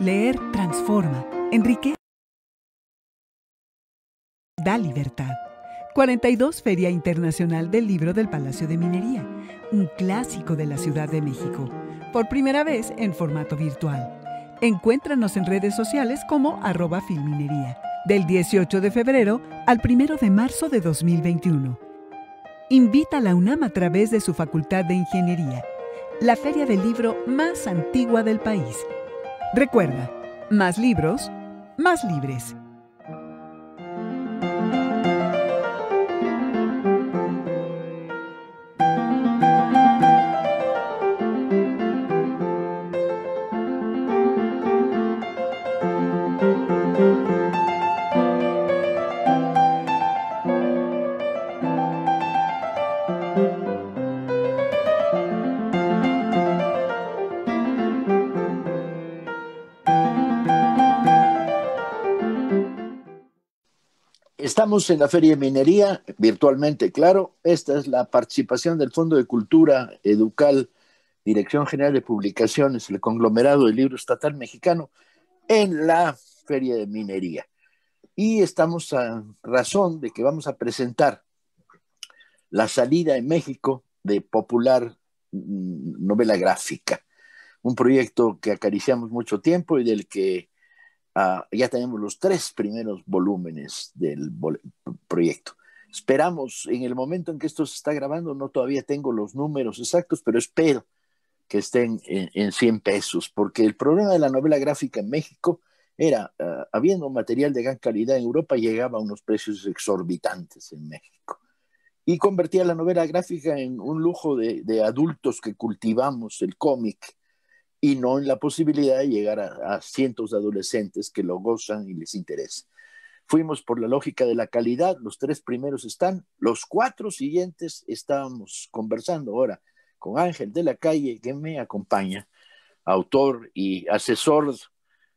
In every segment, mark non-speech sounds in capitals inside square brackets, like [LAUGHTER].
Leer transforma. Enrique. Da libertad. 42 Feria Internacional del Libro del Palacio de Minería, un clásico de la Ciudad de México, por primera vez en formato virtual. Encuéntranos en redes sociales como arroba filminería, del 18 de febrero al 1 de marzo de 2021. Invita a la UNAM a través de su Facultad de Ingeniería, la feria del libro más antigua del país Recuerda, más libros, más libres. Estamos en la Feria de Minería, virtualmente, claro. Esta es la participación del Fondo de Cultura Educal, Dirección General de Publicaciones, el conglomerado del libro estatal mexicano, en la Feria de Minería. Y estamos a razón de que vamos a presentar la salida en México de Popular mm, Novela Gráfica, un proyecto que acariciamos mucho tiempo y del que Ah, ya tenemos los tres primeros volúmenes del proyecto. Esperamos, en el momento en que esto se está grabando, no todavía tengo los números exactos, pero espero que estén en, 100 pesos, porque el problema de la novela gráfica en México era, ah, habiendo material de gran calidad en Europa, llegaba a unos precios exorbitantes en México. Y convertía la novela gráfica en un lujo de adultos que cultivamos el cómic y no en la posibilidad de llegar a, cientos de adolescentes que lo gozan y les interesa. Fuimos por la lógica de la calidad, los tres primeros están, los cuatro siguientes estábamos conversando ahora con Ángel de la Calle, que me acompaña, autor y asesor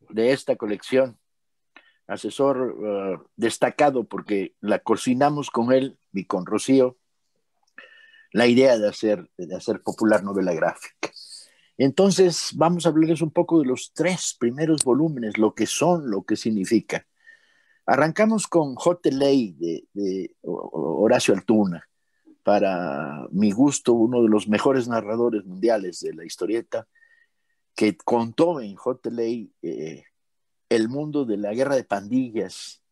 de esta colección, asesor eh, destacado porque la cocinamos con él y con Rocío, la idea de hacer, de hacer popular novela gráfica entonces, vamos a hablarles un poco de los tres primeros volúmenes, lo que son, lo que significa. Arrancamos con J. de, de Horacio Altuna, para mi gusto, uno de los mejores narradores mundiales de la historieta, que contó en J. Eh, el mundo de la guerra de pandillas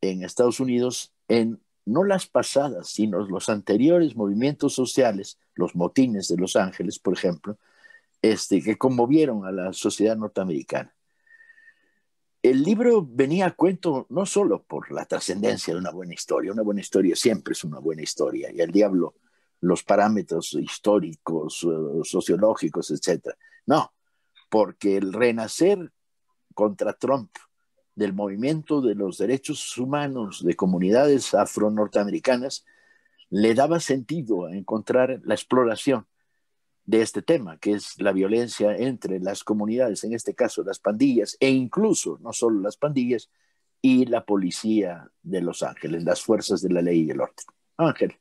en Estados Unidos en no las pasadas, sino los anteriores movimientos sociales, los motines de Los Ángeles, por ejemplo, este, que conmovieron a la sociedad norteamericana. El libro venía a cuento no solo por la trascendencia de una buena historia, una buena historia siempre es una buena historia, y el diablo los parámetros históricos, eh, sociológicos, etc. No, porque el renacer contra Trump del movimiento de los derechos humanos de comunidades afro-norteamericanas le daba sentido a encontrar la exploración de este tema, que es la violencia entre las comunidades, en este caso las pandillas, e incluso no solo las pandillas, y la policía de Los Ángeles, las fuerzas de la ley y el orden. Ángel.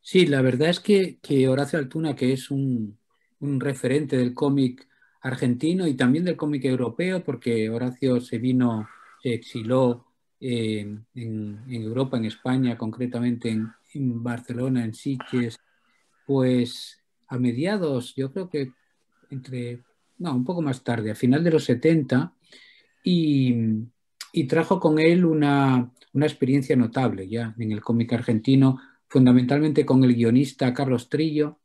Sí, la verdad es que, que Horacio Altuna, que es un, un referente del cómic argentino y también del cómic europeo, porque Horacio se vino, se exiló eh, en, en, Europa, en España, concretamente en, en Barcelona, en Sitges, pues a mediados, yo creo que entre, no, un poco más tarde, a final de los 70, y, trajo con él una, una, experiencia notable ya en el cómic argentino, fundamentalmente con el guionista Carlos Trillo,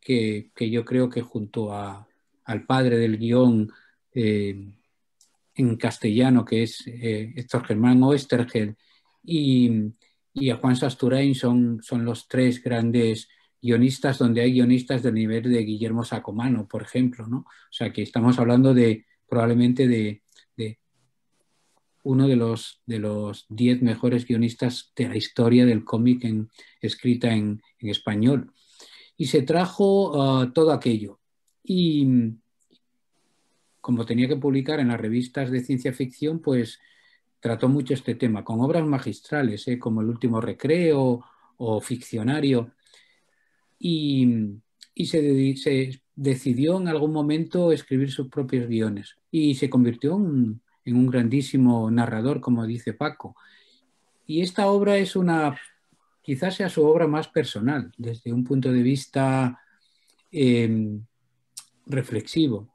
que, yo creo que junto a, al padre del guión eh, en castellano, que es eh, Héctor Germán Oestergel, y, y, a Juan Sasturain son, son los tres grandes guionistas donde hay guionistas del nivel de Guillermo Sacomano, por ejemplo, ¿no? O sea, que estamos hablando de probablemente de, uno de los, de los diez mejores guionistas de la historia del cómic en, escrita en, español. Y se trajo ah, todo aquello. Y como tenía que publicar en las revistas de ciencia ficción, pues trató mucho este tema, con obras magistrales, ¿eh? como El último recreo o Ficcionario y, se, decidió en algún momento escribir sus propios guiones y se convirtió en, un grandísimo narrador, como dice Paco. Y esta obra es una, quizás sea su obra más personal, desde un punto de vista em, reflexivo.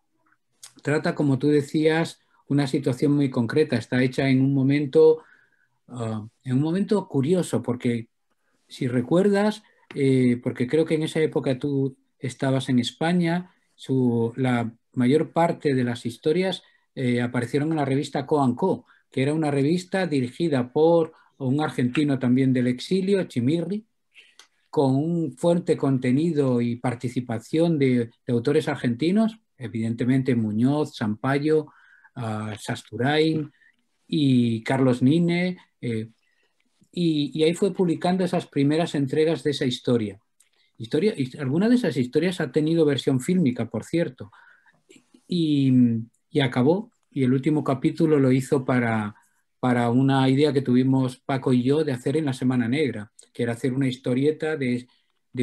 Trata, como tú decías, una situación muy concreta. Está hecha en un momento, ah, en un momento curioso, porque si recuerdas, eh, porque creo que en esa época tú estabas en España, la mayor parte de las historias eh, aparecieron en la revista Co, Co, que era una revista dirigida por un argentino también del exilio, Chimirri, con un fuerte contenido y participación de, autores argentinos, evidentemente Muñoz, Sampaio, ah, Sasturain y Carlos Nine, eh, y, ahí fue publicando esas primeras entregas de esa historia. historia alguna de esas historias ha tenido versión fílmica, por cierto, y, acabó, y el último capítulo lo hizo para, para una idea que tuvimos Paco y yo de hacer en la Semana Negra, que era hacer una historieta de,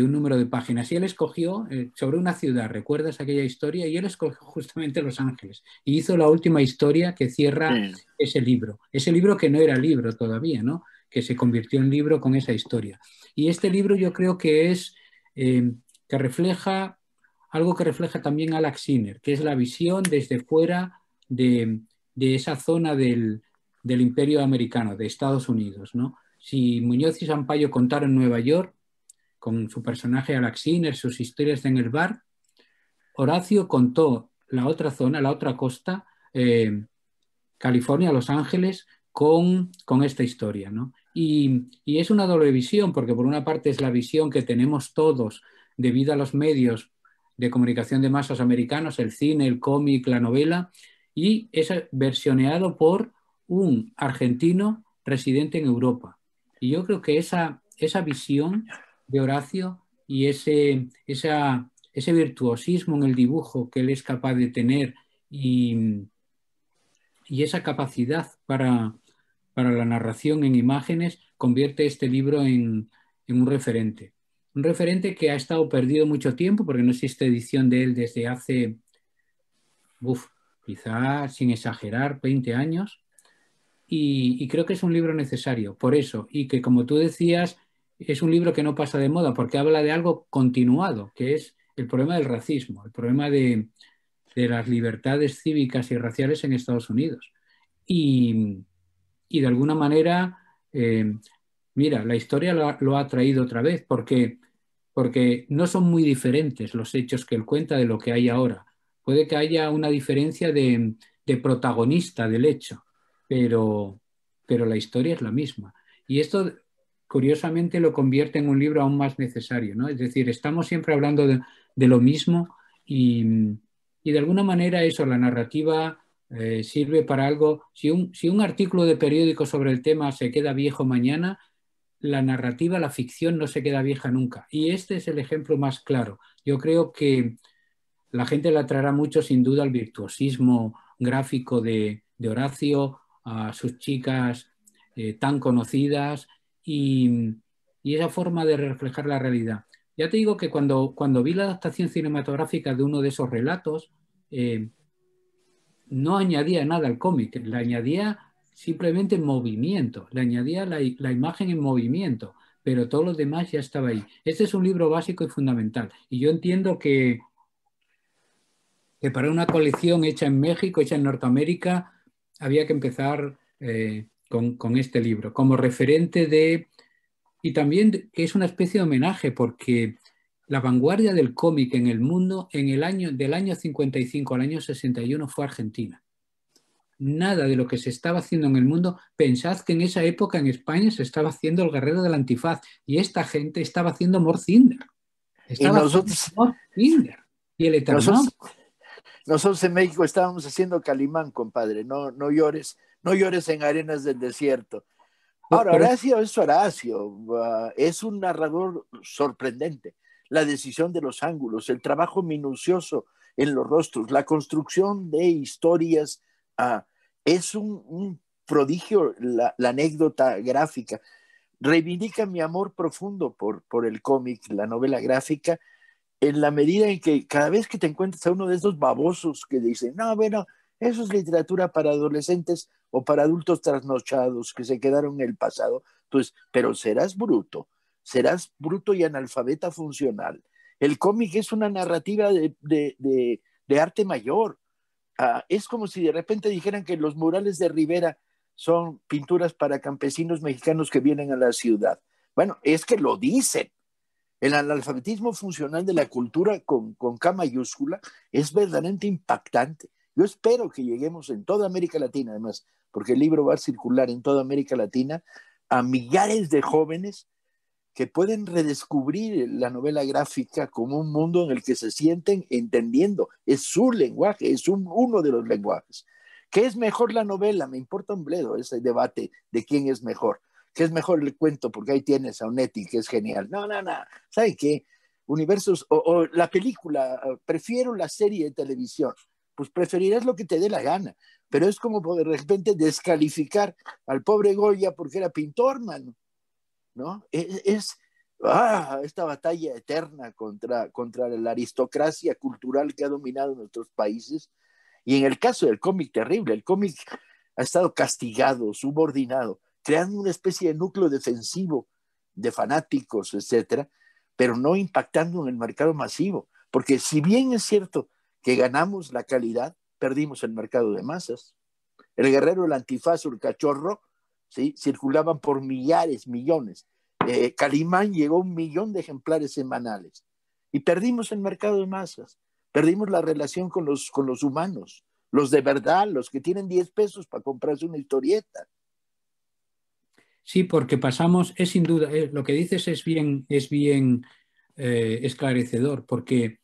un número de páginas. Y él escogió eh, sobre una ciudad, ¿recuerdas aquella historia? Y él escogió justamente Los Ángeles. Y hizo la última historia que cierra ese libro. Ese libro que no era libro todavía, ¿no? que se convirtió en libro con esa historia. Y este libro yo creo que es, eh, que refleja, algo que refleja también Alex Sinner, que es la visión desde fuera de, esa zona del, imperio americano, de Estados Unidos. ¿no? Si Muñoz y Sampaio contaron Nueva York, con su personaje Alex sus historias en el bar, Horacio contó la otra zona, la otra costa, eh, California, Los Ángeles, con, con esta historia. ¿no? Y, es una doble visión, porque por una parte es la visión que tenemos todos debido a los medios de comunicación de masas americanos, el cine, el cómic, la novela, y es versioneado por un argentino residente en Europa. Y yo creo que esa, esa visión de Horacio y ese, ese virtuosismo en el dibujo que él es capaz de tener y esa capacidad para, para la narración en imágenes convierte este libro en, un referente. Un referente que ha estado perdido mucho tiempo porque no existe edición de él desde hace, uf, quizá sin exagerar, 20 años. Y, creo que es un libro necesario, por eso, y que como tú decías, es un libro que no pasa de moda, porque habla de algo continuado, que es el problema del racismo, el problema de, de las libertades cívicas y raciales en Estados Unidos. Y, y de alguna manera, eh, mira, la historia lo ha, traído otra vez, porque, porque no son muy diferentes los hechos que él cuenta de lo que hay ahora. Puede que haya una diferencia de, protagonista del hecho, pero, pero la historia es la misma. Y esto curiosamente lo convierte en un libro aún más necesario, ¿no? Es decir, estamos siempre hablando de, de lo mismo y, y, de alguna manera eso, la narrativa eh, sirve para algo. Si un, si un artículo de periódico sobre el tema se queda viejo mañana, la narrativa, la ficción no se queda vieja nunca. Y este es el ejemplo más claro. Yo creo que la gente la traerá mucho, sin duda, al virtuosismo gráfico de, Horacio, a sus chicas eh, tan conocidas y, esa forma de reflejar la realidad. Ya te digo que cuando, cuando vi la adaptación cinematográfica de uno de esos relatos, eh, no añadía nada al cómic, le añadía simplemente movimiento, le añadía la, imagen en movimiento, pero todo lo demás ya estaba ahí. Este es un libro básico y fundamental. Y yo entiendo que, para una colección hecha en México, hecha en Norteamérica, había que empezar eh, con, con este libro, como referente de... Y también que es una especie de homenaje, porque la vanguardia del cómic en el mundo en el año, del año 55 al año 61 fue Argentina. Nada de lo que se estaba haciendo en el mundo, pensad que en esa época en España se estaba haciendo el guerrero del antifaz y esta gente estaba haciendo Morcinder. Estaba y nosotros, Morcinder y el nosotros, en México estábamos haciendo Calimán, compadre, no, no llores, no llores en arenas del desierto. Ahora, Horacio es Horacio, ah, es un narrador sorprendente la decisión de los ángulos, el trabajo minucioso en los rostros, la construcción de historias. Ah, es un, prodigio la, anécdota gráfica. Reivindica mi amor profundo por, el cómic, la novela gráfica, en la medida en que cada vez que te encuentras a uno de esos babosos que dicen, no, bueno, eso es literatura para adolescentes o para adultos trasnochados que se quedaron en el pasado, pues, pero serás bruto serás bruto y analfabeta funcional. El cómic es una narrativa de, arte mayor. Ah, es como si de repente dijeran que los murales de Rivera son pinturas para campesinos mexicanos que vienen a la ciudad. Bueno, es que lo dicen. El analfabetismo funcional de la cultura con, con K mayúscula es verdaderamente impactante. Yo espero que lleguemos en toda América Latina, además, porque el libro va a circular en toda América Latina a millares de jóvenes que pueden redescubrir la novela gráfica como un mundo en el que se sienten entendiendo. Es su lenguaje, es un, uno de los lenguajes. ¿Qué es mejor la novela? Me importa un bledo ese debate de quién es mejor. ¿Qué es mejor el cuento? Porque ahí tienes a Onetti, que es genial. No, no, no. ¿Saben qué? Universos o, la película, prefiero la serie de televisión. Pues preferirás lo que te dé la gana. Pero es como de repente descalificar al pobre Goya porque era pintor, mano. ¿no? Es, ah, esta batalla eterna contra, contra la aristocracia cultural que ha dominado nuestros países. Y en el caso del cómic terrible, el cómic ha estado castigado, subordinado, creando una especie de núcleo defensivo de fanáticos, etcétera, pero no impactando en el mercado masivo, porque si bien es cierto que ganamos la calidad, perdimos el mercado de masas. El guerrero, el antifaz, el cachorro, circulaban por millares, millones. Eh, Calimán llegó a un millón de ejemplares semanales y perdimos el mercado de masas, perdimos la relación con los, con los humanos, los de verdad, los que tienen 10 pesos para comprarse una historieta. Sí, porque pasamos, es sin duda, eh, lo que dices es bien, es bien eh, esclarecedor, porque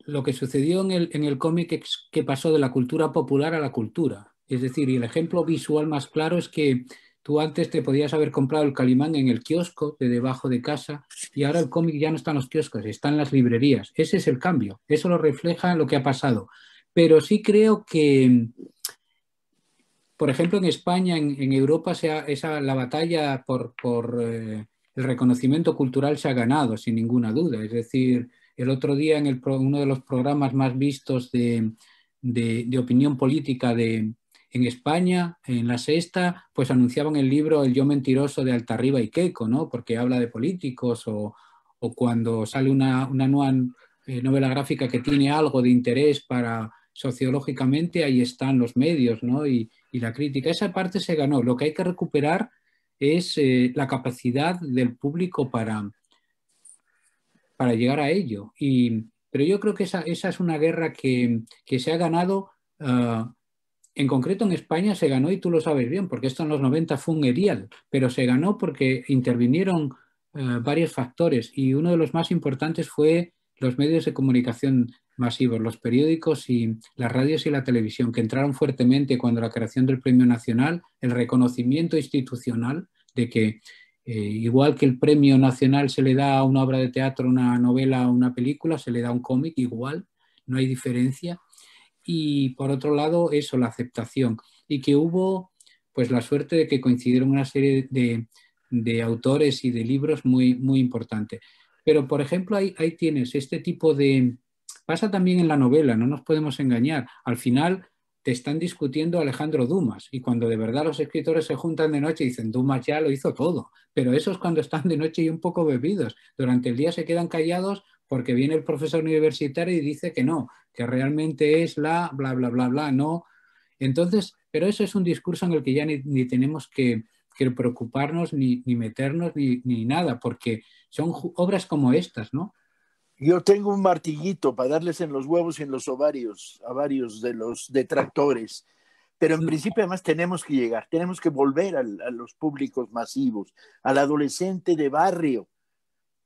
lo que sucedió en el, en el cómic es que pasó de la cultura popular a la cultura. Es decir, el ejemplo visual más claro es que Tú antes te podías haber comprado el Calimán en el kiosco de debajo de casa y ahora el cómic ya no está en los kioscos, está en las librerías. Ese es el cambio, eso lo refleja lo que ha pasado. Pero sí creo que, por ejemplo, en España, en, Europa, la batalla por, eh, el reconocimiento cultural se ha ganado, sin ninguna duda. Es decir, el otro día en el uno de los programas más vistos de opinión política de, en España, en la sexta, pues anunciaban el libro El yo mentiroso de Altarriba y Queco, ¿no? Porque habla de políticos o, cuando sale una, nueva eh, novela gráfica que tiene algo de interés para sociológicamente, ahí están los medios, ¿no? Y, la crítica. Esa parte se ganó. Lo que hay que recuperar es eh, la capacidad del público para, para llegar a ello. Y, pero yo creo que esa, es una guerra que, se ha ganado ah, en concreto en España se ganó, y tú lo sabes bien, porque esto en los 90 fue un erial, pero se ganó porque intervinieron eh, varios factores y uno de los más importantes fue los medios de comunicación masivos, los periódicos y las radios y la televisión, que entraron fuertemente cuando la creación del Premio Nacional, el reconocimiento institucional de que eh, igual que el Premio Nacional se le da a una obra de teatro, una novela, una película, se le da a un cómic igual, no hay diferencia y por otro lado eso, la aceptación. Y que hubo pues la suerte de que coincidieron una serie de, de autores y de libros muy, muy importantes. Pero, por ejemplo, ahí, ahí, tienes este tipo de... Pasa también en la novela, no nos podemos engañar. Al final te están discutiendo Alejandro Dumas y cuando de verdad los escritores se juntan de noche y dicen, Dumas ya lo hizo todo, pero eso es cuando están de noche y un poco bebidos. Durante el día se quedan callados porque viene el profesor universitario y dice que no, que realmente es la bla, bla, bla, bla, no. Entonces, pero eso es un discurso en el que ya ni, ni tenemos que, preocuparnos, ni, ni meternos, ni, ni, nada, porque son obras como estas, ¿no? Yo tengo un martillito para darles en los huevos y en los ovarios a varios de los detractores, pero en principio además tenemos que llegar, tenemos que volver a, a los públicos masivos, al adolescente de barrio,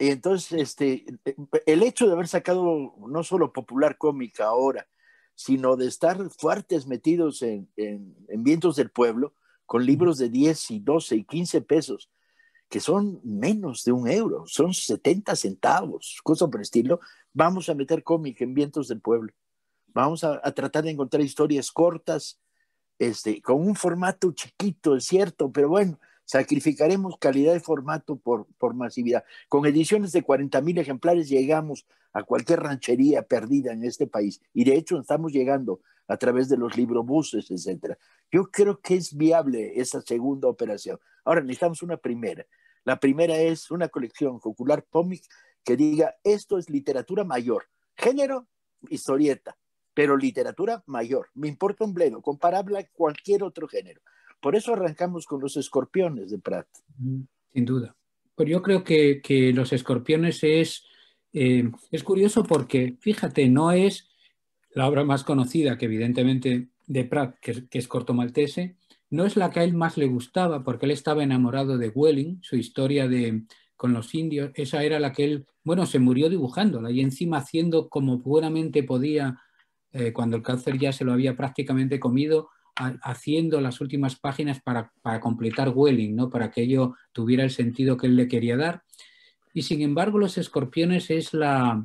entonces, este, eh, el hecho de haber sacado no solo Popular Cómica ahora, sino de estar fuertes metidos en, Vientos del Pueblo, con libros de 10 y 12 y 15 pesos, que son menos de un euro, son 70 centavos, cosa por estilo, vamos a meter cómic en Vientos del Pueblo. Vamos a, a, tratar de encontrar historias cortas, este, con un formato chiquito, es cierto, pero bueno, Sacrificaremos calidad de formato por, masividad. Con ediciones de 40.000 ejemplares llegamos a cualquier ranchería perdida en este país. Y de hecho estamos llegando a través de los librobuses, etc. Yo creo que es viable esa segunda operación. Ahora necesitamos una primera. La primera es una colección ocular Pómic que diga, esto es literatura mayor, género, historieta, pero literatura mayor. Me importa un bledo, comparable a cualquier otro género. Por eso arrancamos con los escorpiones de Pratt. Mm, sin duda. Pero yo creo que, los escorpiones es, eh, es curioso porque, fíjate, no es la obra más conocida que evidentemente de Prat, que, es Corto Maltese, no es la que a él más le gustaba porque él estaba enamorado de Welling, su historia de, con los indios, esa era la que él, bueno, se murió dibujándola y encima haciendo como puramente podía, eh, cuando el cáncer ya se lo había prácticamente comido, haciendo las últimas páginas para, completar Welling, ¿no? para que ello tuviera el sentido que él le quería dar. Y sin embargo, Los Escorpiones es, la,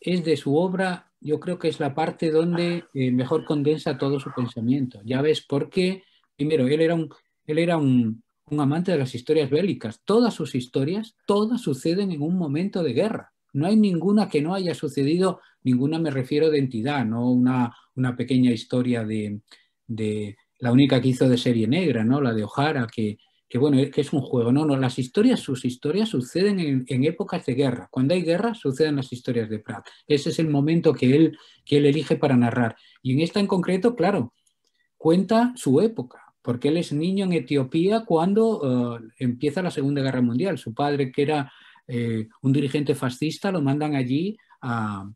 es de su obra, yo creo que es la parte donde eh, mejor condensa todo su pensamiento. Ya ves por qué, primero, él era, un, él era un amante de las historias bélicas. Todas sus historias, todas suceden en un momento de guerra. No hay ninguna que no haya sucedido, ninguna me refiero de entidad, no una, una pequeña historia de, de la única que hizo de serie negra, ¿no? La de O'Hara, que, que bueno, que es un juego. No, no, las historias, sus historias suceden en, épocas de guerra. Cuando hay guerra, suceden las historias de Pratt. Ese es el momento que él, que él elige para narrar. Y en esta en concreto, claro, cuenta su época, porque él es niño en Etiopía cuando eh, empieza la Segunda Guerra Mundial. Su padre, que era eh, un dirigente fascista, lo mandan allí a,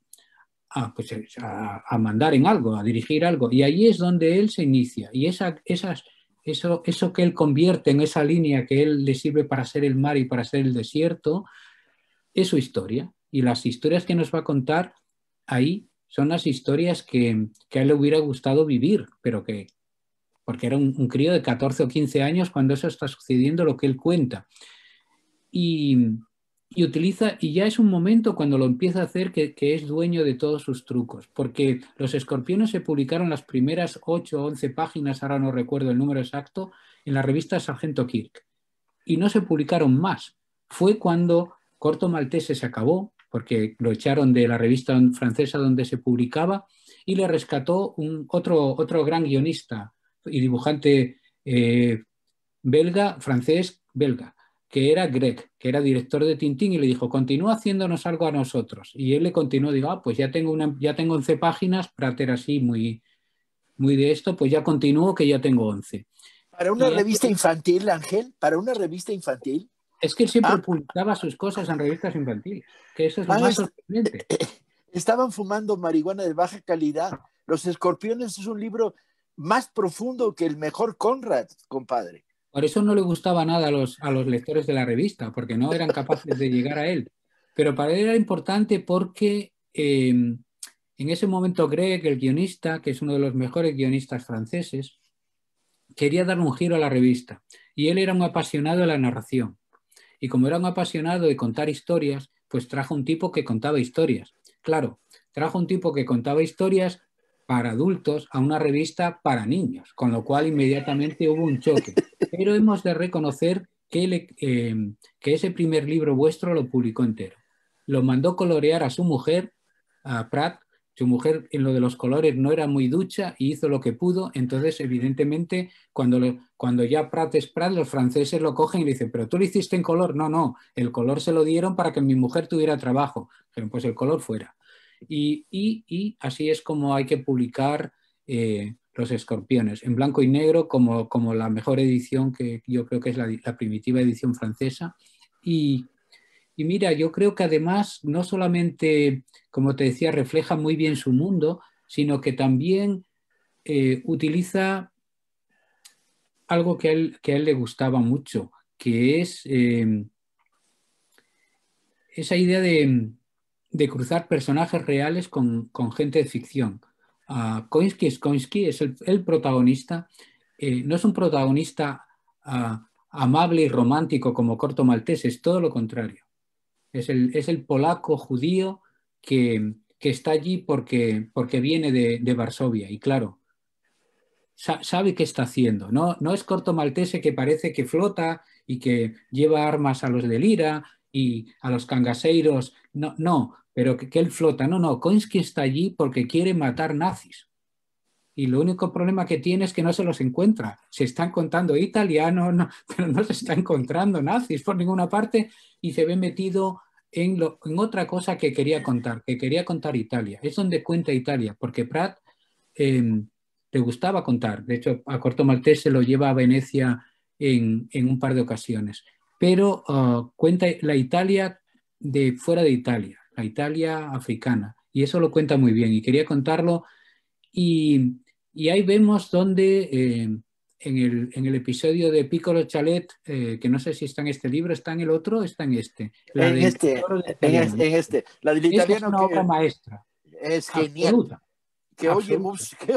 a, pues, a, mandar en algo, a dirigir algo. Y ahí es donde él se inicia. Y esa, esas, eso, eso que él convierte en esa línea que él le sirve para ser el mar y para ser el desierto, es su historia. Y las historias que nos va a contar ahí son las historias que, que a él le hubiera gustado vivir, pero que, porque era un, un crío de 14 o 15 años cuando eso está sucediendo, lo que él cuenta. Y, y utiliza, y ya es un momento cuando lo empieza a hacer que, es dueño de todos sus trucos, porque los escorpiones se publicaron las primeras 8 o 11 páginas, ahora no recuerdo el número exacto, en la revista Sargento Kirk, y no se publicaron más. Fue cuando Corto Maltese se acabó, porque lo echaron de la revista francesa donde se publicaba, y le rescató un, otro, otro gran guionista y dibujante eh, belga, francés, belga, que era Greg, que era director de Tintín, y le dijo, continúa haciéndonos algo a nosotros. Y él le continuó, diga, ah, pues ya tengo, una, ya tengo 11 páginas, Prater así, muy, muy de esto, pues ya continúo que ya tengo 11. ¿Para una revista pues infantil, Ángel? ¿Para una revista infantil? Es que él siempre ah. publicaba sus cosas en revistas infantiles, que eso es lo ah, más sorprendente. [COUGHS] Estaban fumando marihuana de baja calidad. Los escorpiones es un libro más profundo que el mejor Conrad, compadre. Por eso no le gustaba nada a los, a los lectores de la revista, porque no eran capaces de llegar a él. Pero para él era importante porque em, en ese momento Greg, el guionista, que es uno de los mejores guionistas franceses, quería dar un giro a la revista. Y él era un apasionado de la narración. Y como era un apasionado de contar historias, pues trajo un tipo que contaba historias. Claro, trajo un tipo que contaba historias para adultos a una revista para niños, con lo cual inmediatamente hubo un choque. Pero hemos de reconocer que, eh, ese primer libro vuestro lo publicó entero. Lo mandó colorear a su mujer, a Pratt. Su mujer en lo de los colores no era muy ducha y hizo lo que pudo. Entonces, evidentemente, cuando, cuando ya Pratt es Pratt, los franceses lo cogen y le dicen, pero tú lo hiciste en color. No, no, el color se lo dieron para que mi mujer tuviera trabajo. Pero pues el color fuera. Y, así es como hay que publicar eh, Los Escorpiones, en blanco y negro, como, la mejor edición que yo creo que es la, primitiva edición francesa. Y, mira, yo creo que además no solamente, como te decía, refleja muy bien su mundo, sino que también eh, utiliza algo que a, él, le gustaba mucho, que es eh, esa idea de, de cruzar personajes reales con, gente de ficción. Ah, Koinsky es es el, protagonista. Eh, no es un protagonista ah, amable y romántico como Corto Maltese es todo lo contrario. Es el, polaco judío que, está allí porque, porque viene de, Varsovia. Y claro, sabe qué está haciendo. No, no es Corto Maltese que parece que flota y que lleva armas a los del y a los cangaseiros, no, no, pero que, él flota, no, no, Koinsky está allí porque quiere matar nazis. Y lo único problema que tiene es que no se los encuentra. Se están contando italianos, [LAUGHS] pero no se está encontrando nazis por ninguna parte y se ve metido en, en otra cosa que quería contar, que quería contar Italia. Es donde cuenta Italia, porque Pratt em, le gustaba contar. De hecho, a Corto se lo lleva a Venecia en, en un par de ocasiones pero ah, cuenta la Italia de fuera de Italia, la Italia africana, y eso lo cuenta muy bien, y quería contarlo, y, ahí vemos donde eh, en, el, en, el, episodio de Piccolo Chalet, eh, que no sé si está en este libro, está en el otro, está en este. en, este en, este la del Es una obra maestra. Es genial. Que oye,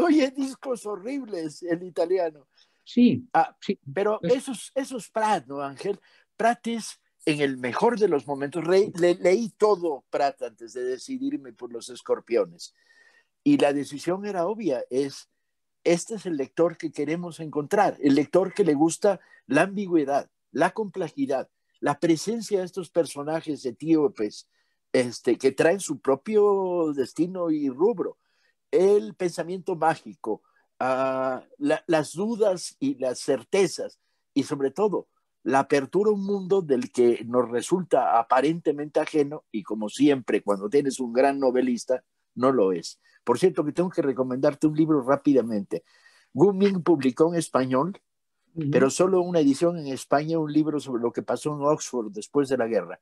oye discos horribles el italiano. Sí, ah, sí. Pero esos es, eso ¿no, Ángel? Prates en el mejor de los momentos, leí todo Pratt antes de decidirme por los escorpiones. Y la decisión era obvia, es, este es el lector que queremos encontrar, el lector que le gusta la ambigüedad, la complejidad, la presencia de estos personajes etíopes este, que traen su propio destino y rubro, el pensamiento mágico, ah, las dudas y las certezas, y sobre todo la apertura a un mundo del que nos resulta aparentemente ajeno y como siempre cuando tienes un gran novelista, no lo es. Por cierto, que tengo que recomendarte un libro rápidamente. Ming publicó en español, pero solo una edición en España, un libro sobre lo que pasó en Oxford después de la guerra,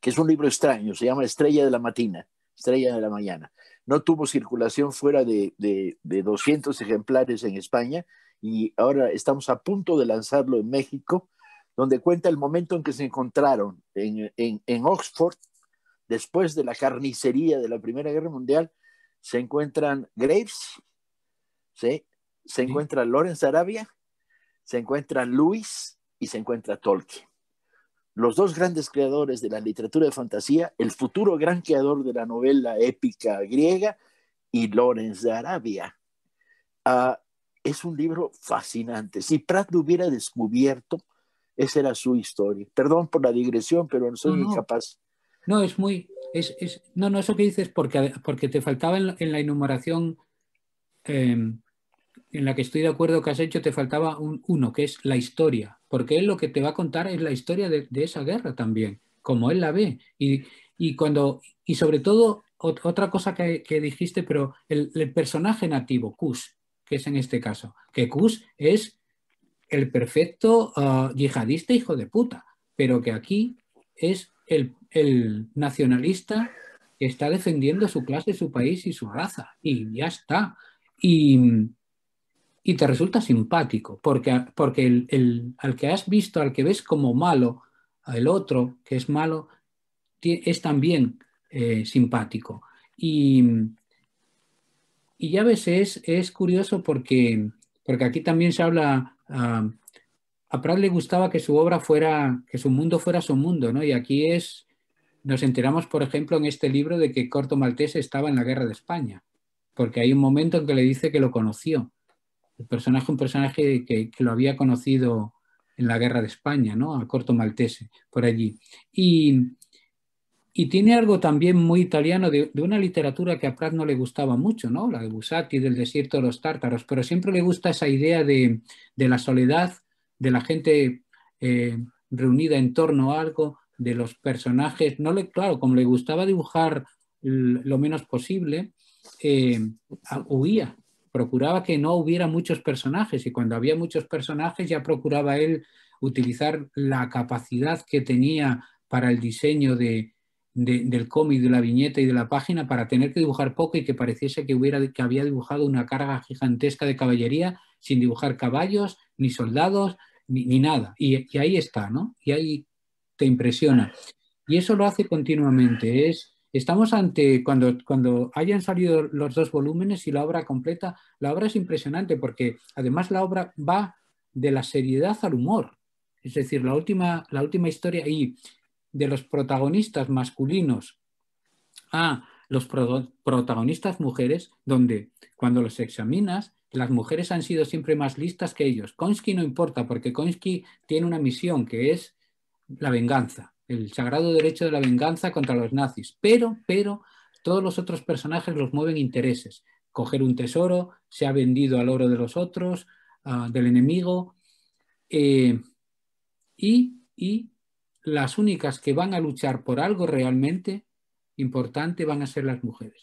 que es un libro extraño, se llama Estrella de la Matina, Estrella de la Mañana. No tuvo circulación fuera de, de 200 ejemplares en España, y ahora estamos a punto de lanzarlo en México, donde cuenta el momento en que se encontraron en, Oxford, después de la carnicería de la Primera Guerra Mundial, se encuentran Graves, se encuentra Lawrence Arabia, se encuentra Lewis y se encuentra Tolkien. Los dos grandes creadores de la literatura de fantasía, el futuro gran creador de la novela épica griega y Lawrence Arabia. Ah, es un libro fascinante. Si Pratt lo hubiera descubierto, esa era su historia. Perdón por la digresión, pero no soy muy incapaz. No, es muy... Es, es, no, no, eso que dices, porque, porque te faltaba en, la enumeración em, en la que estoy de acuerdo que has hecho, te faltaba un, uno, que es la historia, porque él lo que te va a contar es la historia de, esa guerra también, como él la ve. Y, cuando, y sobre todo, otra cosa que, dijiste, pero el, personaje nativo, Kush que es en este caso, que Kush es el perfecto ah, yihadista hijo de puta, pero que aquí es el, nacionalista que está defendiendo su clase, su país y su raza, y ya está. Y, te resulta simpático, porque, porque al que has visto, al que ves como malo, el otro que es malo, es también eh, simpático. Y, y ya ves, es curioso porque, porque aquí también se habla, ah, a Pratt le gustaba que su obra fuera, que su mundo fuera su mundo, ¿no? Y aquí es, nos enteramos, por ejemplo, en este libro de que Corto Maltese estaba en la Guerra de España, porque hay un momento en que le dice que lo conoció. El personaje, un personaje que, que lo había conocido en la Guerra de España, ¿no? A Corto Maltese, por allí. Y, y tiene algo también muy italiano de, una literatura que a Pratt no le gustaba mucho, ¿no? La de Busati, del desierto de los tártaros, pero siempre le gusta esa idea de, la soledad, de la gente eh, reunida en torno a algo, de los personajes. No le, claro, como le gustaba dibujar lo menos posible, eh, huía, procuraba que no hubiera muchos personajes y cuando había muchos personajes ya procuraba él utilizar la capacidad que tenía para el diseño de, del cómic, de la viñeta y de la página para tener que dibujar poco y que pareciese que, hubiera, que había dibujado una carga gigantesca de caballería sin dibujar caballos, ni soldados, ni, nada. Y, ahí está, ¿no? Y ahí te impresiona. Y eso lo hace continuamente. Es, estamos ante, cuando, cuando hayan salido los dos volúmenes y la obra completa, la obra es impresionante porque además la obra va de la seriedad al humor. Es decir, la última, la última historia, y de los protagonistas masculinos a los protagonistas mujeres, donde cuando los examinas, las mujeres han sido siempre más listas que ellos. Konsky no importa, porque Konsky tiene una misión que es la venganza, el sagrado derecho de la venganza contra los nazis. Pero, pero, todos los otros personajes los mueven intereses. Coger un tesoro, se ha vendido al oro de los otros, ah, del enemigo. Eh, y, y las únicas que van a luchar por algo realmente importante van a ser las mujeres.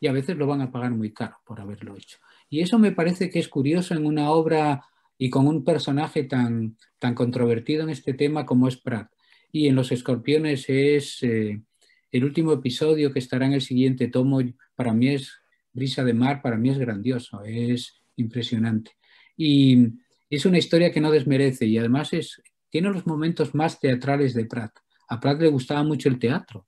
Y a veces lo van a pagar muy caro por haberlo hecho. Y eso me parece que es curioso en una obra y con un personaje tan, tan controvertido en este tema como es Pratt. Y en Los Escorpiones es eh, el último episodio que estará en el siguiente tomo. Para mí es Brisa de Mar, para mí es grandioso, es impresionante. Y es una historia que no desmerece y además es tiene los momentos más teatrales de Pratt. A Pratt le gustaba mucho el teatro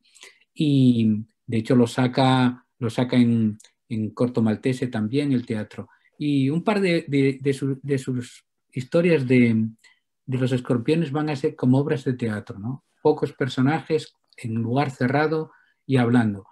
y de hecho lo saca, lo saca en, en Corto Maltese también el teatro. Y un par de, sus historias de, los escorpiones van a ser como obras de teatro, ¿no? Pocos personajes en lugar cerrado y hablando.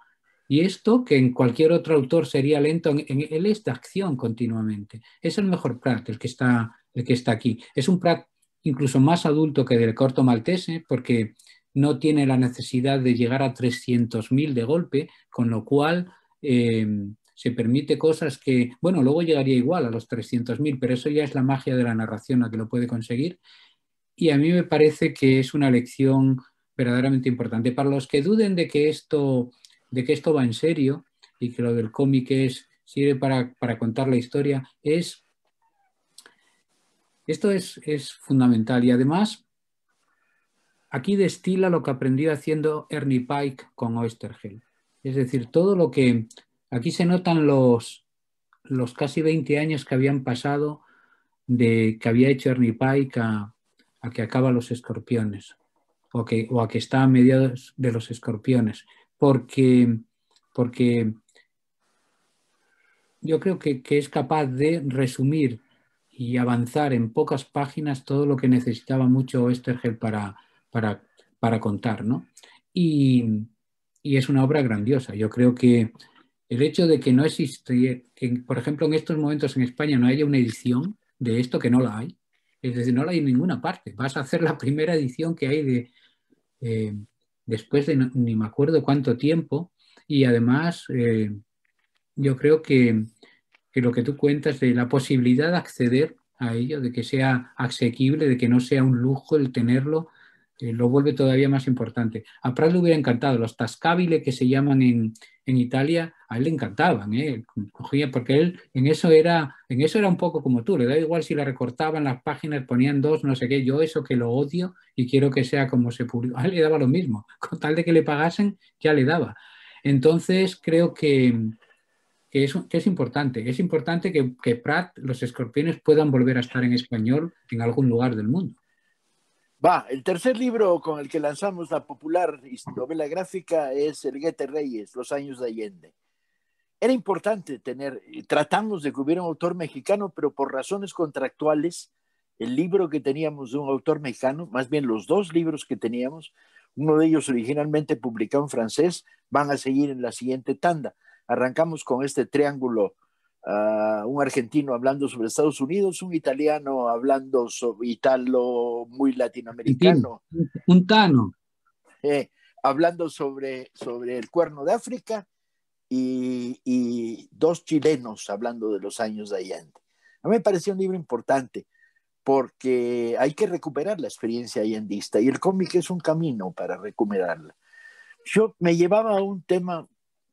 Y esto que en cualquier otro autor sería lento, en, él es de acción continuamente. Es el mejor Pratt, el que está, el que está aquí. Es un Pratt incluso más adulto que del corto maltese, porque no tiene la necesidad de llegar a 300.000 de golpe, con lo cual em, se permite cosas que, bueno, luego llegaría igual a los 300.000, pero eso ya es la magia de la narración la que lo puede conseguir. Y a mí me parece que es una lección verdaderamente importante. Para los que duden de que esto, de que esto va en serio y que lo del cómic es, sirve para, para contar la historia, es esto es, fundamental y además aquí destila lo que aprendió haciendo Ernie Pike con Oesterheld. Es decir, todo lo que aquí se notan los, los casi 20 años que habían pasado de que había hecho Ernie Pike a, que acaba los escorpiones o, a que está a mediados de los escorpiones. Porque, yo creo que, que es capaz de resumir y avanzar en pocas páginas todo lo que necesitaba mucho Oesterheld para, para, para contar. ¿no? Y, es una obra grandiosa. Yo creo que el hecho de que no existe, por ejemplo, en estos momentos en España no haya una edición de esto, que no la hay, es decir, no la hay en ninguna parte. Vas a hacer la primera edición que hay de, eh, después de ni me acuerdo cuánto tiempo, y además eh, yo creo que que lo que tú cuentas de la posibilidad de acceder a ello, de que sea asequible, de que no sea un lujo el tenerlo, eh, lo vuelve todavía más importante. A Prat le hubiera encantado, los tascabile que se llaman en, Italia, a él le encantaban, ¿eh? porque él en eso, era, en eso era un poco como tú, le da igual si la recortaban las páginas, ponían dos, no sé qué, yo eso que lo odio y quiero que sea como se publicó, a él le daba lo mismo, con tal de que le pagasen, ya le daba. Entonces creo que, que es, importante. Es importante que, que los escorpiones, puedan volver a estar en español en algún lugar del mundo. Va, el tercer libro con el que lanzamos la popular novela gráfica es El Guete Reyes, Los años de Allende. Era importante tener, eh, tratamos de que hubiera un autor mexicano, pero por razones contractuales, el libro que teníamos de un autor mexicano, más bien los dos libros que teníamos, uno de ellos originalmente publicado en francés, van a seguir en la siguiente tanda. Arrancamos con este triángulo, ah, un argentino hablando sobre Estados Unidos, un italiano hablando sobre italo muy latinoamericano. Un tano. Eh, hablando sobre, sobre el cuerno de África y, y, dos chilenos hablando de los años de Allende. A mí me pareció un libro importante porque hay que recuperar la experiencia allendista y el cómic es un camino para recuperarla. Yo me llevaba a un tema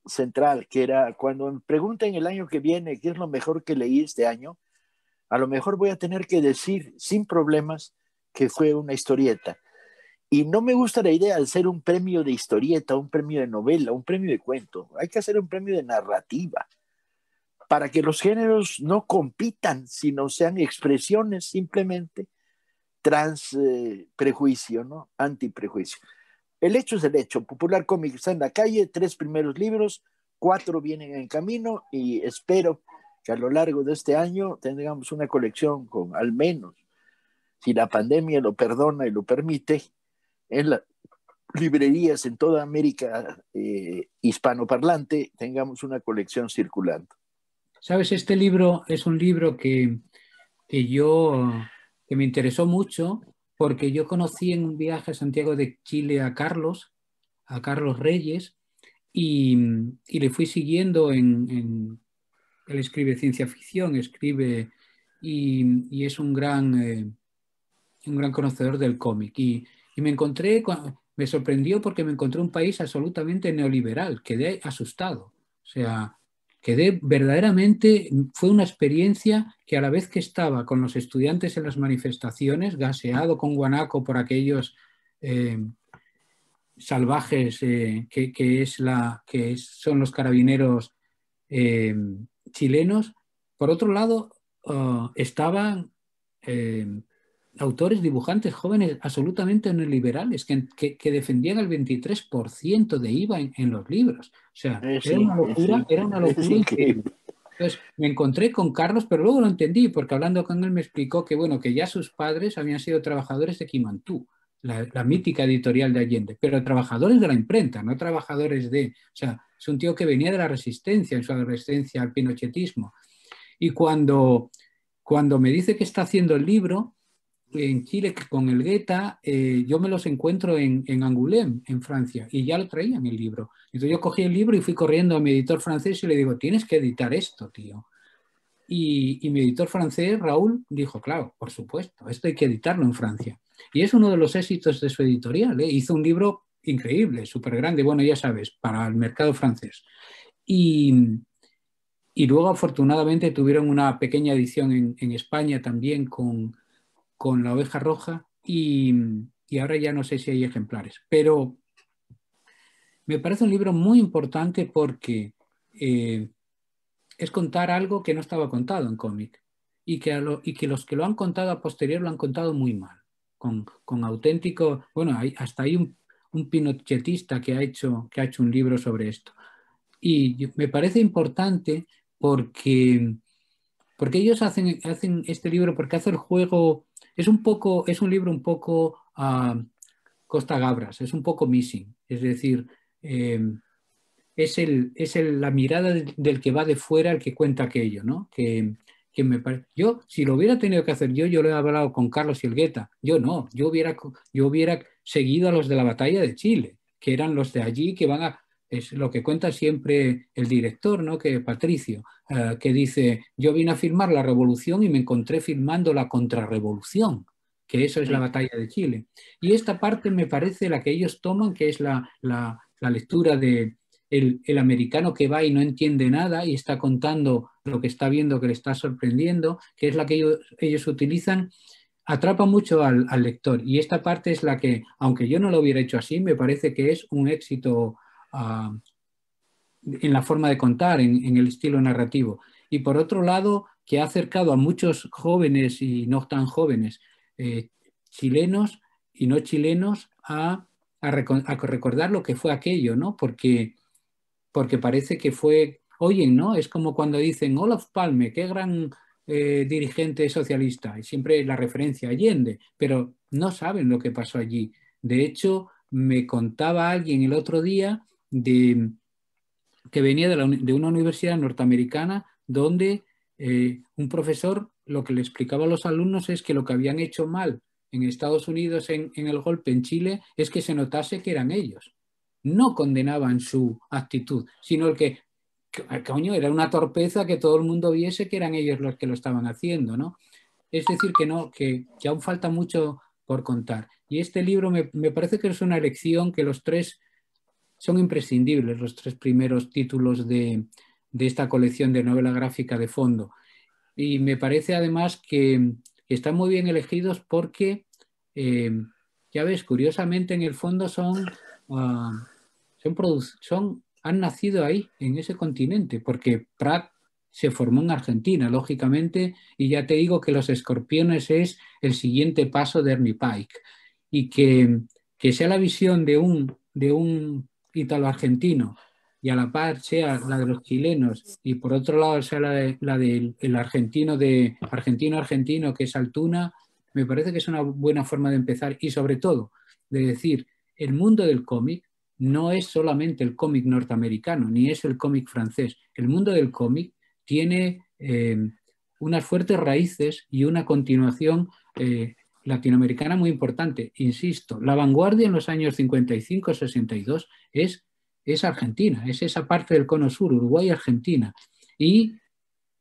central, que era cuando me pregunten el año que viene qué es lo mejor que leí este año, a lo mejor voy a tener que decir sin problemas que fue una historieta. Y no me gusta la idea de hacer un premio de historieta, un premio de novela, un premio de cuento. Hay que hacer un premio de narrativa para que los géneros no compitan, sino sean expresiones simplemente trans eh, prejuicio, ¿no? Antiprejuicio. El hecho es el hecho. Popular Comics está en la calle, tres primeros libros, cuatro vienen en camino y espero que a lo largo de este año tengamos una colección con al menos, si la pandemia lo perdona y lo permite, en las librerías en toda América eh, hispanoparlante tengamos una colección circulando. Sabes, este libro es un libro que, que yo, que me interesó mucho porque yo conocí en un viaje a Santiago de Chile a Carlos, a Carlos Reyes, y, le fui siguiendo en, Él escribe ciencia ficción, escribe y, es un gran, eh, un gran conocedor del cómic. Y, y me encontré, me sorprendió porque me encontré un país absolutamente neoliberal, quedé asustado. O sea, quedé verdaderamente, fue una experiencia que a la vez que estaba con los estudiantes en las manifestaciones, gaseado con guanaco por aquellos eh, salvajes eh, que, es la, que son los carabineros eh, chilenos, por otro lado, estaba... Ah, estaban autores, dibujantes jóvenes absolutamente neoliberales que, que, defendían el 23% de IVA en, los libros. O sea, eh, eh, era una [LAUGHS] locura, Entonces me encontré con Carlos, pero luego lo entendí, porque hablando con él me explicó que, bueno, que ya sus padres habían sido trabajadores de Quimantú, la, mítica editorial de Allende, pero trabajadores de la imprenta, no trabajadores de... O sea, es un tío que venía de la resistencia en su adolescencia al pinochetismo. Y cuando, cuando me dice que está haciendo el libro, en Chile con el Guetta, eh, yo me los encuentro en, Angoulême, en Francia, y ya lo traían el libro. Entonces yo cogí el libro y fui corriendo a mi editor francés y le digo, tienes que editar esto, tío. Y, mi editor francés, Raúl, dijo, claro, por supuesto, esto hay que editarlo en Francia. Y es uno de los éxitos de su editorial. ¿eh? Hizo un libro increíble, súper grande, bueno, ya sabes, para el mercado francés. Y, y luego, afortunadamente, tuvieron una pequeña edición en España también con con la oveja roja y, ahora ya no sé si hay ejemplares, pero me parece un libro muy importante porque eh, es contar algo que no estaba contado en cómic y que, y que los que lo han contado a posterior lo han contado muy mal, con, auténtico, bueno, hay, hasta hay un, un, pinochetista que ha, hecho, que ha hecho un libro sobre esto. Y me parece importante porque, porque ellos hacen, hacen este libro, porque hace el juego es un poco, es un libro un poco a ah, Costa Gabras, es un poco missing, es decir, em, es, el, es la mirada del, que va de fuera el que cuenta aquello, ¿no? Que, que me Yo, si lo hubiera tenido que hacer yo, yo lo he hablado con Carlos Silgueta yo no, yo hubiera, yo hubiera seguido a los de la batalla de Chile, que eran los de allí que van a, es lo que cuenta siempre el director, ¿no? que Patricio, eh, que dice, yo vine a firmar la revolución y me encontré firmando la contrarrevolución, que eso es la batalla de Chile. Y esta parte me parece la que ellos toman, que es la, lectura de el, americano que va y no entiende nada y está contando lo que está viendo que le está sorprendiendo, que es la que ellos, utilizan atrapa mucho al, al, lector y esta parte es la que, aunque yo no lo hubiera hecho así, me parece que es un éxito en la forma de contar, en, el estilo narrativo. Y por otro lado, que ha acercado a muchos jóvenes y no tan jóvenes eh, chilenos y no chilenos a, recordar lo que fue aquello, ¿no? Porque, porque parece que fue, oye, ¿no? Es como cuando dicen Olaf Palme, qué gran eh, dirigente socialista, y siempre la referencia Allende, pero no saben lo que pasó allí. De hecho, me contaba alguien el otro día de, que venía de, una universidad norteamericana donde eh, un profesor lo que le explicaba a los alumnos es que lo que habían hecho mal en Estados Unidos en, el golpe en Chile es que se notase que eran ellos. No condenaban su actitud, sino el que ah, era una torpeza que todo el mundo viese que eran ellos los que lo estaban haciendo, ¿no? Es decir, que no, que, aún falta mucho por contar. Y este libro me, me, parece que es una lección que los tres son imprescindibles los tres primeros títulos de, esta colección de novela gráfica de fondo. Y me parece además que están muy bien elegidos porque, eh, ya ves, curiosamente en el fondo son, ah, son, son, han nacido ahí, en ese continente, porque Pratt se formó en Argentina, lógicamente, y ya te digo que Los Escorpiones es el siguiente paso de Ernie Pike. Y que, que sea la visión de un, de un italo-argentino y a la par sea la de los chilenos y por otro lado sea la, de, del argentino de argentino-argentino que es Altuna, me parece que es una buena forma de empezar y sobre todo de decir, el mundo del cómic no es solamente el cómic norteamericano, ni es el cómic francés. El mundo del cómic tiene eh, unas fuertes raíces y una continuación eh, latinoamericana muy importante. Insisto, la vanguardia en los años 55-62 es, es Argentina, es esa parte del cono sur, Uruguay Argentina. Y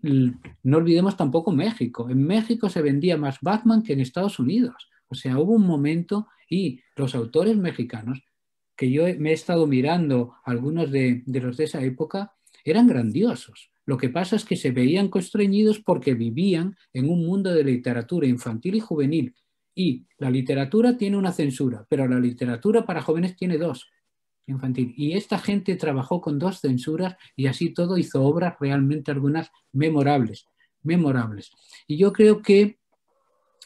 no olvidemos tampoco México. En México se vendía más Batman que en Estados Unidos. O sea, hubo un momento y los autores mexicanos, que yo me he estado mirando algunos de, de los de esa época, eran grandiosos. Lo que pasa es que se veían constreñidos porque vivían en un mundo de literatura infantil y juvenil y la literatura tiene una censura, pero la literatura para jóvenes tiene dos, infantil. Y esta gente trabajó con dos censuras y así todo hizo obras realmente algunas memorables, memorables. Y yo creo que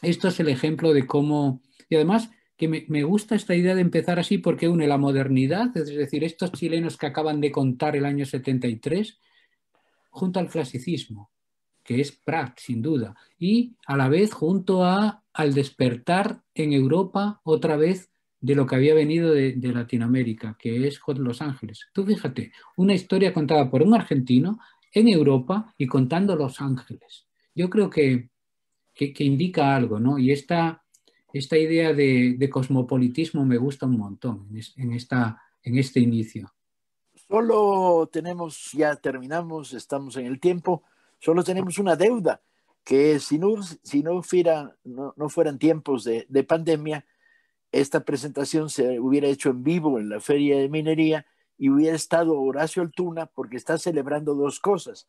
esto es el ejemplo de cómo, y además que me, me, gusta esta idea de empezar así porque une la modernidad, es decir, estos chilenos que acaban de contar el año 73, junto al clasicismo, que es Pratt, sin duda, y a la vez junto a al despertar en Europa otra vez de lo que había venido de, Latinoamérica, que es Los Ángeles. Tú fíjate, una historia contada por un argentino en Europa y contando Los Ángeles. Yo creo que, que, indica algo, ¿no? Y esta, esta idea de, de, cosmopolitismo me gusta un montón en, esta, en este inicio. Solo tenemos, ya terminamos, estamos en el tiempo, solo tenemos una deuda que si no, fuera, no, fueran tiempos de, pandemia, esta presentación se hubiera hecho en vivo en la Feria de Minería y hubiera estado Horacio Altuna porque está celebrando dos cosas,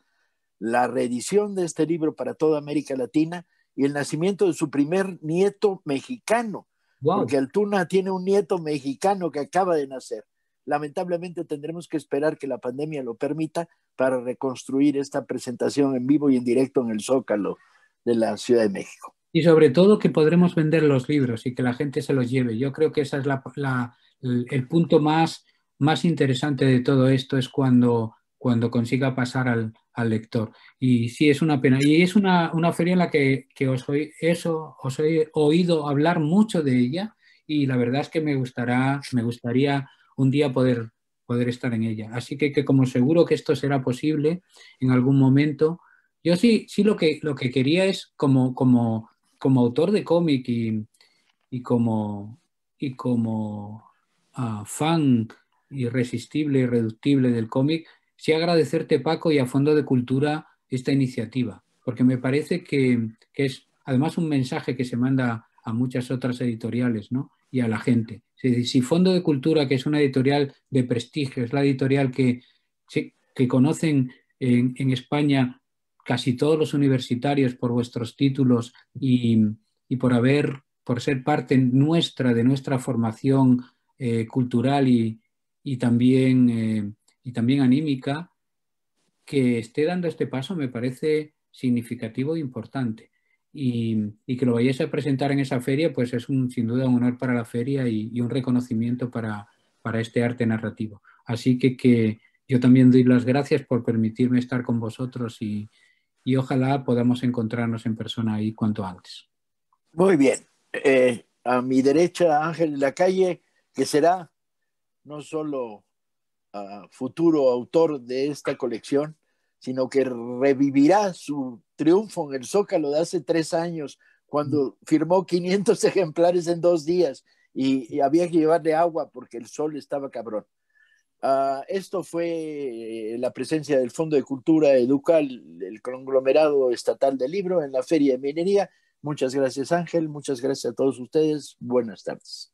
la reedición de este libro para toda América Latina y el nacimiento de su primer nieto mexicano, porque Altuna tiene un nieto mexicano que acaba de nacer. Lamentablemente tendremos que esperar que la pandemia lo permita para reconstruir esta presentación en vivo y en directo en el Zócalo de la Ciudad de México. Y sobre todo que podremos vender los libros y que la gente se los lleve. Yo creo que ese es el punto más, más interesante de todo esto, es cuando, cuando consiga pasar al, lector. Y sí, es una pena. Y es una, una feria en la que, que os, eso, os he oído hablar mucho de ella y la verdad es que me, gustará, me gustaría un día poder poder estar en ella. Así que, como seguro que esto será posible en algún momento, yo sí, sí lo que, lo que quería es como, como, como autor de cómic y, como, y como ah, fan irresistible, irreductible del cómic, sí agradecerte Paco y a Fondo de Cultura esta iniciativa, porque me parece que, que es además un mensaje que se manda a muchas otras editoriales, ¿no? y a la gente. Si, Fondo de Cultura, que es una editorial de prestigio, es la editorial que, que conocen en, España casi todos los universitarios por vuestros títulos y, por haber, por ser parte nuestra, de nuestra formación eh, cultural y, también, eh, y también anímica, que esté dando este paso me parece significativo e importante y, que lo vayáis a presentar en esa feria, pues es un, sin duda un honor para la feria y, un reconocimiento para, este arte narrativo. Así que, que, yo también doy las gracias por permitirme estar con vosotros y, ojalá podamos encontrarnos en persona ahí cuanto antes. Muy bien. Eh, a mi derecha, Ángel de la Calle, que será no solo ah, futuro autor de esta colección, sino que revivirá su triunfo en el Zócalo de hace tres años, cuando firmó 500 [LAUGHS] ejemplares en dos días y, había que llevarle agua porque el sol estaba cabrón. Ah, esto fue eh, la presencia del Fondo de Cultura Educal, el conglomerado estatal del libro, en la Feria de Minería. Muchas gracias Ángel, muchas gracias a todos ustedes. Buenas tardes.